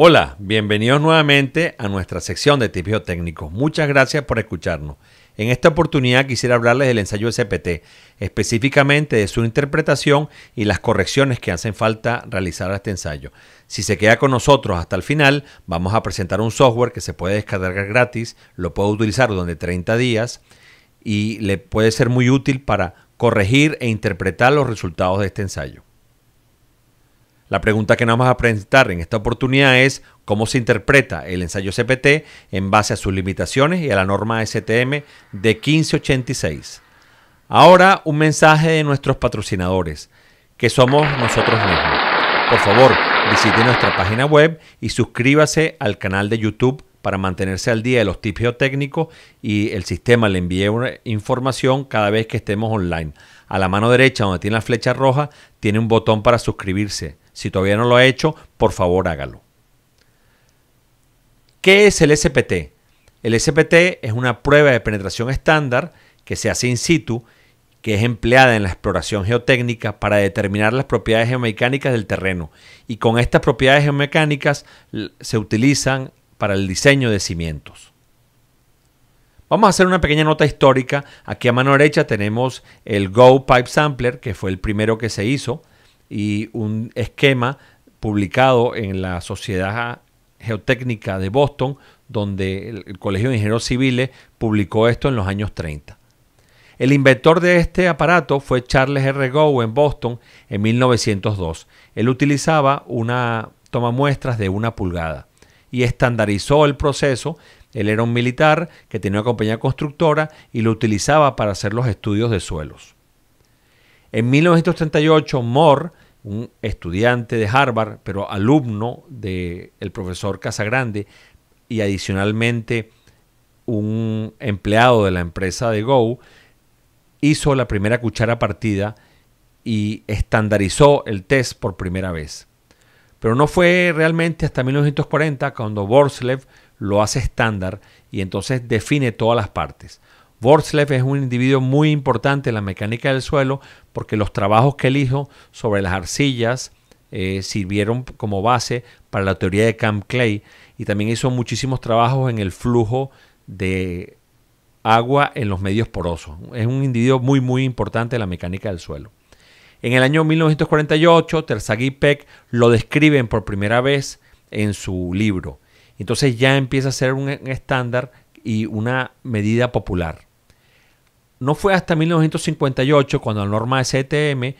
Hola, bienvenidos nuevamente a nuestra sección de tips Biotécnicos. Muchas gracias por escucharnos. En esta oportunidad quisiera hablarles del ensayo SPT, específicamente de su interpretación y las correcciones que hacen falta realizar a este ensayo. Si se queda con nosotros hasta el final, vamos a presentar un software que se puede descargar gratis, lo puede utilizar durante 30 días y le puede ser muy útil para corregir e interpretar los resultados de este ensayo. La pregunta que nos vamos a presentar en esta oportunidad es cómo se interpreta el ensayo CPT en base a sus limitaciones y a la norma STM de 1586. Ahora un mensaje de nuestros patrocinadores, que somos nosotros mismos. Por favor, visite nuestra página web y suscríbase al canal de YouTube para mantenerse al día de los tips geotécnicos y el sistema le envíe información cada vez que estemos online. A la mano derecha, donde tiene la flecha roja, tiene un botón para suscribirse. Si todavía no lo ha hecho, por favor hágalo. ¿Qué es el SPT? El SPT es una prueba de penetración estándar que se hace in situ, que es empleada en la exploración geotécnica para determinar las propiedades geomecánicas del terreno. Y con estas propiedades geomecánicas se utilizan para el diseño de cimientos. Vamos a hacer una pequeña nota histórica. Aquí a mano derecha tenemos el Go Pipe Sampler, que fue el primero que se hizo y un esquema publicado en la Sociedad Geotécnica de Boston, donde el, Colegio de Ingenieros Civiles publicó esto en los años 30. El inventor de este aparato fue Charles R. Gow en Boston en 1902. Él utilizaba una toma muestras de una pulgada y estandarizó el proceso. Él era un militar que tenía una compañía constructora y lo utilizaba para hacer los estudios de suelos. En 1938, Moore, un estudiante de Harvard, pero alumno del profesor Casagrande y adicionalmente un empleado de la empresa de Go, hizo la primera cuchara partida y estandarizó el test por primera vez. Pero no fue realmente hasta 1940 cuando Borslev lo hace estándar y entonces define todas las partes. Vortslev es un individuo muy importante en la mecánica del suelo porque los trabajos que él hizo sobre las arcillas eh, sirvieron como base para la teoría de Camp Clay y también hizo muchísimos trabajos en el flujo de agua en los medios porosos. Es un individuo muy muy importante en la mecánica del suelo. En el año 1948, Terzaghi Peck lo describen por primera vez en su libro. Entonces ya empieza a ser un estándar y una medida popular. No fue hasta 1958 cuando la norma STM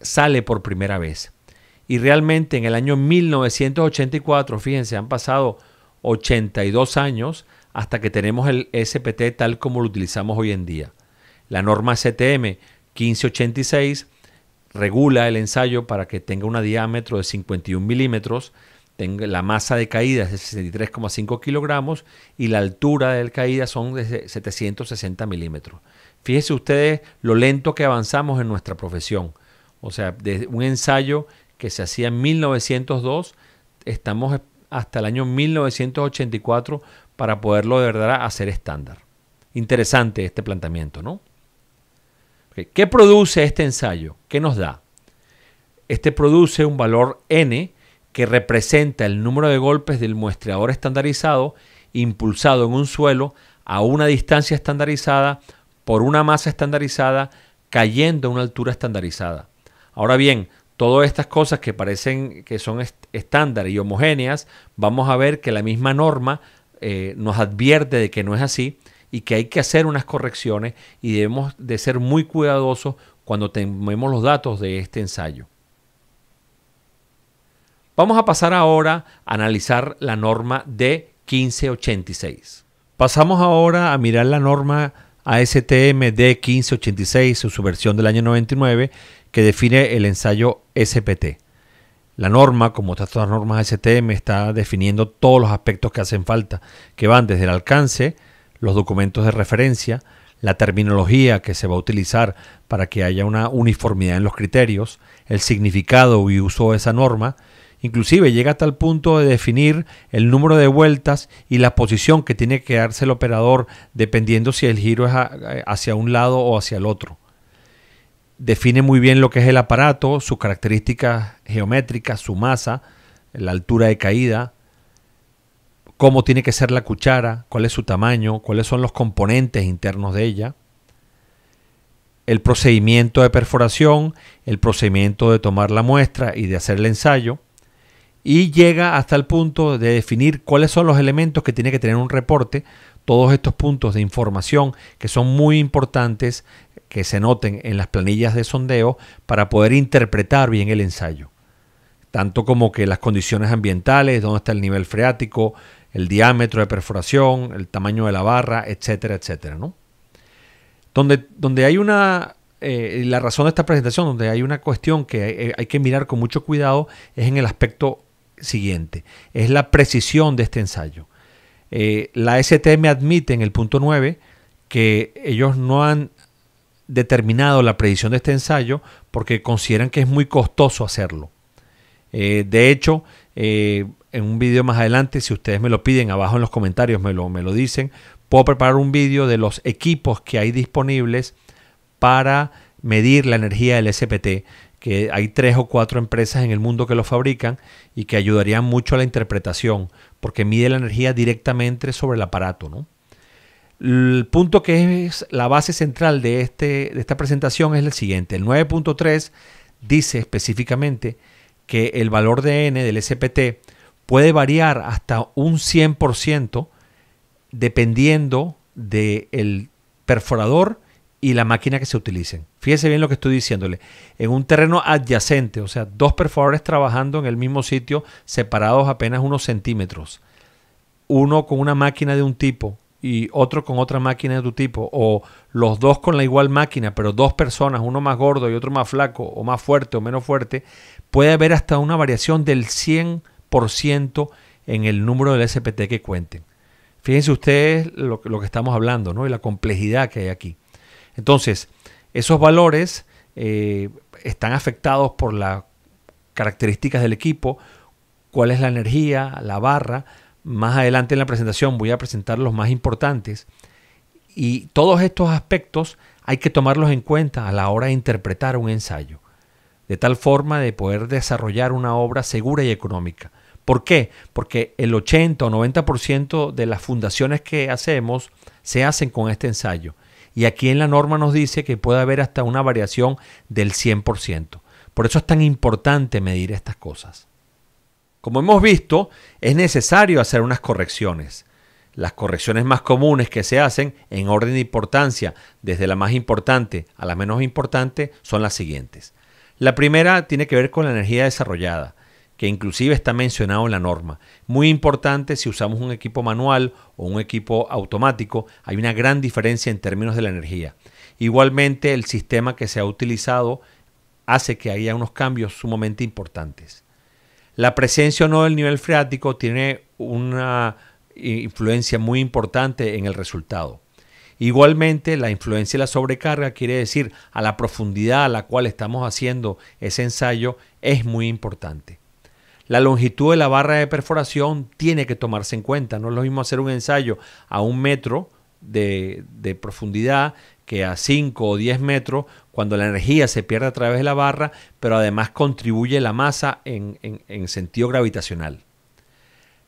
sale por primera vez. Y realmente en el año 1984, fíjense, han pasado 82 años hasta que tenemos el SPT tal como lo utilizamos hoy en día. La norma STM 1586 regula el ensayo para que tenga un diámetro de 51 milímetros la masa de caída es de 63,5 kilogramos y la altura de caída son de 760 milímetros. Fíjense ustedes lo lento que avanzamos en nuestra profesión. O sea, desde un ensayo que se hacía en 1902, estamos hasta el año 1984 para poderlo de verdad hacer estándar. Interesante este planteamiento, ¿no? ¿Qué produce este ensayo? ¿Qué nos da? Este produce un valor n que representa el número de golpes del muestreador estandarizado impulsado en un suelo a una distancia estandarizada por una masa estandarizada cayendo a una altura estandarizada. Ahora bien, todas estas cosas que parecen que son estándar y homogéneas, vamos a ver que la misma norma eh, nos advierte de que no es así y que hay que hacer unas correcciones y debemos de ser muy cuidadosos cuando tenemos los datos de este ensayo. Vamos a pasar ahora a analizar la norma d 1586. Pasamos ahora a mirar la norma ASTM d 1586, su versión del año 99, que define el ensayo SPT. La norma, como todas las normas ASTM, está definiendo todos los aspectos que hacen falta, que van desde el alcance, los documentos de referencia, la terminología que se va a utilizar para que haya una uniformidad en los criterios, el significado y uso de esa norma, Inclusive llega hasta el punto de definir el número de vueltas y la posición que tiene que darse el operador dependiendo si el giro es eh, hacia un lado o hacia el otro. Define muy bien lo que es el aparato, sus características geométricas, su masa, la altura de caída, cómo tiene que ser la cuchara, cuál es su tamaño, cuáles son los componentes internos de ella, el procedimiento de perforación, el procedimiento de tomar la muestra y de hacer el ensayo, y llega hasta el punto de definir cuáles son los elementos que tiene que tener un reporte, todos estos puntos de información que son muy importantes que se noten en las planillas de sondeo para poder interpretar bien el ensayo. Tanto como que las condiciones ambientales, dónde está el nivel freático, el diámetro de perforación, el tamaño de la barra, etcétera, etcétera. Donde, donde hay una eh, la razón de esta presentación, donde hay una cuestión que hay, eh, hay, que mirar con mucho cuidado, es en el aspecto siguiente, es la precisión de este ensayo. Eh, la la me admite en el punto 9 que ellos no han determinado la precisión de este ensayo porque consideran que es muy costoso hacerlo. Eh, de hecho, eh, en un vídeo más adelante, si ustedes me lo piden abajo en los comentarios, me lo, dicen, puedo preparar un vídeo de los equipos que hay disponibles para medir la energía del SPT que hay tres o cuatro empresas en el mundo que lo fabrican y que ayudarían mucho a la interpretación, porque mide la energía directamente sobre el aparato. ¿no? El punto que es la base central de, este, de esta presentación es el siguiente. El 9.3 dice específicamente que el valor de N del SPT puede variar hasta un 100% dependiendo del perforador y la máquina que se utilicen. Fíjese bien lo que estoy diciéndole. En un terreno adyacente, o sea, dos perforadores trabajando en el mismo sitio, separados apenas unos centímetros. Uno con una máquina de un tipo y otro con otra máquina de tu tipo, o los dos con la igual máquina, pero dos personas, uno más gordo y otro más flaco, o más fuerte o menos fuerte, puede haber hasta una variación del 100% en el número del SPT que cuenten. Fíjense ustedes lo, lo que estamos hablando, ¿no? Y la complejidad que hay aquí. Entonces, esos valores eh, están afectados por las características del equipo, cuál es la energía, la barra. Más adelante en la presentación voy a presentar los más importantes. Y todos estos aspectos hay que tomarlos en cuenta a la hora de interpretar un ensayo, de tal forma de poder desarrollar una obra segura y económica. ¿Por qué? Porque el 80 o 90% de las fundaciones que hacemos se hacen con este ensayo y aquí en la norma nos dice que puede haber hasta una variación del 100%. Por eso es tan importante medir estas cosas. Como hemos visto, es necesario hacer unas correcciones. Las correcciones más comunes que se hacen en orden de importancia, desde la más importante a la menos importante, son las siguientes. La primera tiene que ver con la energía desarrollada que inclusive está mencionado en la norma. Muy importante si usamos un equipo manual o un equipo automático, hay una gran diferencia en términos de la energía. Igualmente el sistema que se ha utilizado hace que haya unos cambios sumamente importantes. La presencia o no del nivel freático tiene una influencia muy importante en el resultado. Igualmente, la influencia de la sobrecarga quiere decir a la profundidad a la cual estamos haciendo ese ensayo es muy importante. La longitud de la barra de perforación tiene que tomarse en cuenta. No es lo mismo hacer un ensayo a un metro de, profundidad que a 5 o 10 metros, cuando la energía se pierde a través de la barra, pero además contribuye la masa en, sentido gravitacional.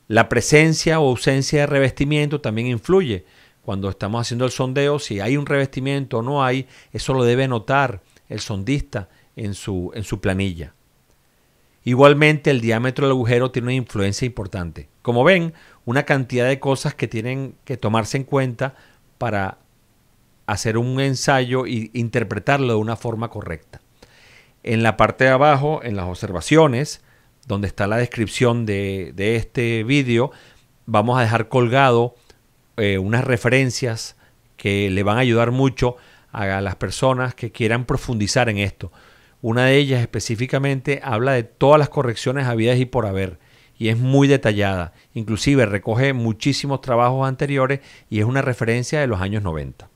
La presencia o ausencia de revestimiento también influye. Cuando estamos haciendo el sondeo, si hay un revestimiento o no hay, eso lo debe notar el sondista en su planilla. Igualmente, el diámetro del agujero tiene una influencia importante. Como ven, una cantidad de cosas que tienen que tomarse en cuenta para hacer un ensayo e interpretarlo de una forma correcta. En la parte de abajo, en las observaciones, donde está la descripción de, este vídeo, vamos a dejar colgado eh, unas referencias que le van a ayudar mucho a las personas que quieran profundizar en esto. Una de ellas específicamente habla de todas las correcciones habidas y por haber y es muy detallada. Inclusive recoge muchísimos trabajos anteriores y es una referencia de los años 90.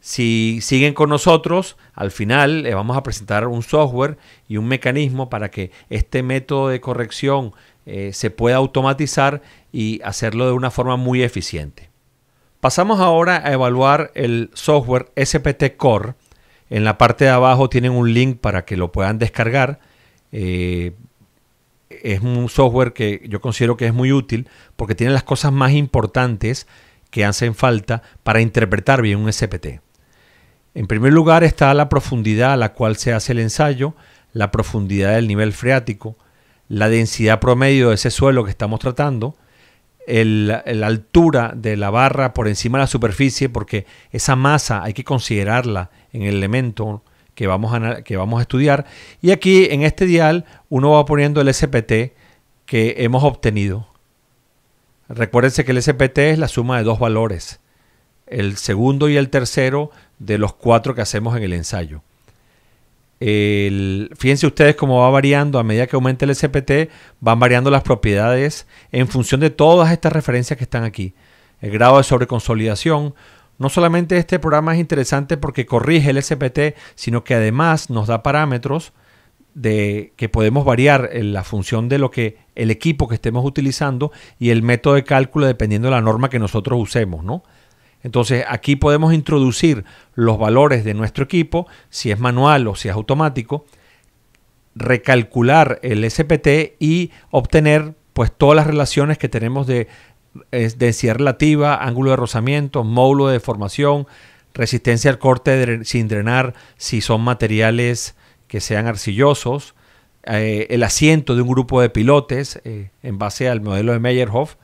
Si siguen con nosotros, al final les eh, vamos a presentar un software y un mecanismo para que este método de corrección eh, se pueda automatizar y hacerlo de una forma muy eficiente. Pasamos ahora a evaluar el software SPT Core en la parte de abajo tienen un link para que lo puedan descargar. Eh, es un software que yo considero que es muy útil porque tiene las cosas más importantes que hacen falta para interpretar bien un SPT. En primer lugar está la profundidad a la cual se hace el ensayo, la profundidad del nivel freático, la densidad promedio de ese suelo que estamos tratando, la altura de la barra por encima de la superficie porque esa masa hay que considerarla en el elemento que vamos a, que vamos a estudiar. Y aquí en este dial uno va poniendo el SPT que hemos obtenido. Recuérdense que el SPT es la suma de dos valores, el segundo y el tercero de los cuatro que hacemos en el ensayo. El, fíjense ustedes cómo va variando a medida que aumenta el SPT, van variando las propiedades en función de todas estas referencias que están aquí. El grado de sobreconsolidación. No solamente este programa es interesante porque corrige el SPT, sino que además nos da parámetros de que podemos variar en la función de lo que el equipo que estemos utilizando y el método de cálculo dependiendo de la norma que nosotros usemos, ¿no? Entonces aquí podemos introducir los valores de nuestro equipo, si es manual o si es automático, recalcular el SPT y obtener pues todas las relaciones que tenemos de densidad relativa, ángulo de rozamiento, módulo de deformación, resistencia al corte sin drenar si son materiales que sean arcillosos, eh, el asiento de un grupo de pilotes eh, en base al modelo de Meyerhoff,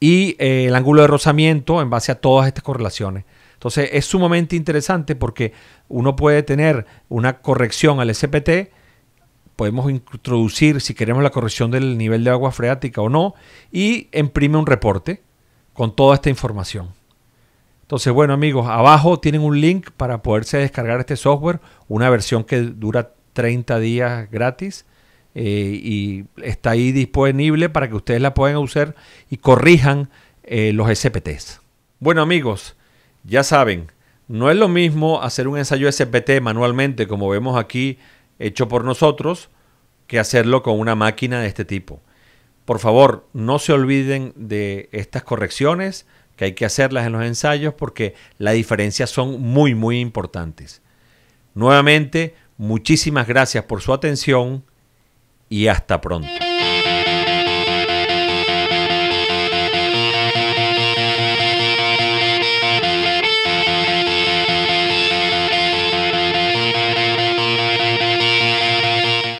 y eh, el ángulo de rozamiento en base a todas estas correlaciones. Entonces es sumamente interesante porque uno puede tener una corrección al SPT, podemos introducir si queremos la corrección del nivel de agua freática o no, y imprime un reporte con toda esta información. Entonces, bueno amigos, abajo tienen un link para poderse descargar este software, una versión que dura 30 días gratis eh, y está ahí disponible para que ustedes la puedan usar y corrijan eh, los SPTs. Bueno amigos, ya saben, no es lo mismo hacer un ensayo SPT manualmente como vemos aquí hecho por nosotros que hacerlo con una máquina de este tipo. Por favor, no se olviden de estas correcciones que hay que hacerlas en los ensayos porque las diferencias son muy muy importantes. Nuevamente, muchísimas gracias por su atención y hasta pronto.